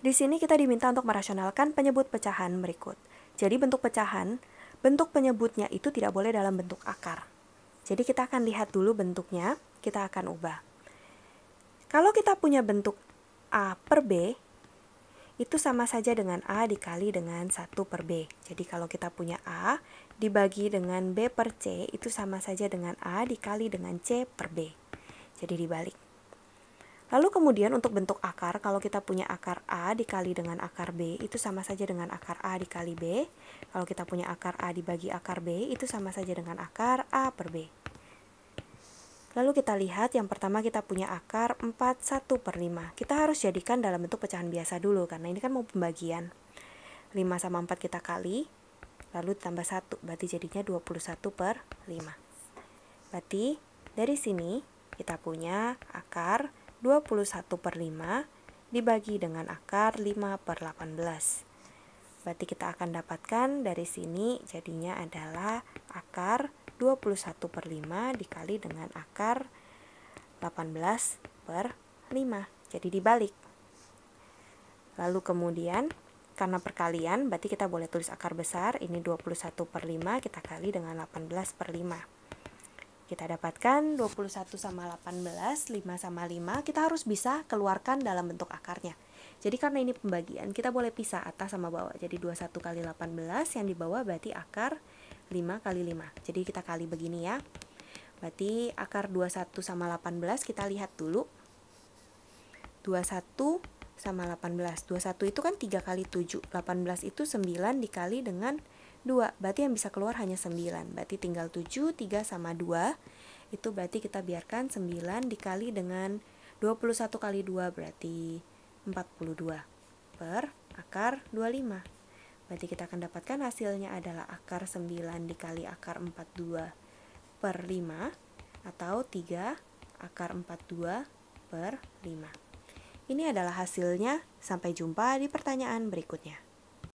Di sini kita diminta untuk merasionalkan penyebut pecahan berikut. Jadi bentuk pecahan, bentuk penyebutnya itu tidak boleh dalam bentuk akar. Jadi kita akan lihat dulu bentuknya, kita akan ubah. Kalau kita punya bentuk A per B, itu sama saja dengan A dikali dengan 1 per B. Jadi kalau kita punya A dibagi dengan B per C, itu sama saja dengan A dikali dengan C per B. Jadi dibalik. Lalu kemudian untuk bentuk akar, kalau kita punya akar A dikali dengan akar B, itu sama saja dengan akar A dikali B. Kalau kita punya akar A dibagi akar B, itu sama saja dengan akar A per B. Lalu kita lihat yang pertama kita punya akar 4, 1 per 5. Kita harus jadikan dalam bentuk pecahan biasa dulu, karena ini kan mau pembagian. 5 sama 4 kita kali, lalu tambah 1, berarti jadinya 21 per 5. Berarti dari sini kita punya akar 21 per 5 dibagi dengan akar 5 per 18. Berarti kita akan dapatkan dari sini jadinya adalah akar 21 per 5 dikali dengan akar 18 per 5. Jadi dibalik. Lalu kemudian karena perkalian berarti kita boleh tulis akar besar ini 21 per 5 kita kali dengan 18 per 5 kita dapatkan 21 sama 18, 5 sama 5, kita harus bisa keluarkan dalam bentuk akarnya. Jadi karena ini pembagian, kita boleh pisah atas sama bawah. Jadi 21 kali 18 yang di bawah berarti akar 5 kali 5. Jadi kita kali begini ya. Berarti akar 21 sama 18 kita lihat dulu. 21 sama 18. 21 itu kan 3 kali 7. 18 itu 9 dikali dengan 2. Berarti yang bisa keluar hanya 9. Berarti tinggal 7, 3 sama 2. Itu berarti kita biarkan 9 dikali dengan 21 kali 2 berarti 42 per akar 25. Berarti kita akan dapatkan hasilnya adalah akar 9 dikali akar 42 per 5 atau 3 akar 42 per 5. Ini adalah hasilnya. Sampai jumpa di pertanyaan berikutnya.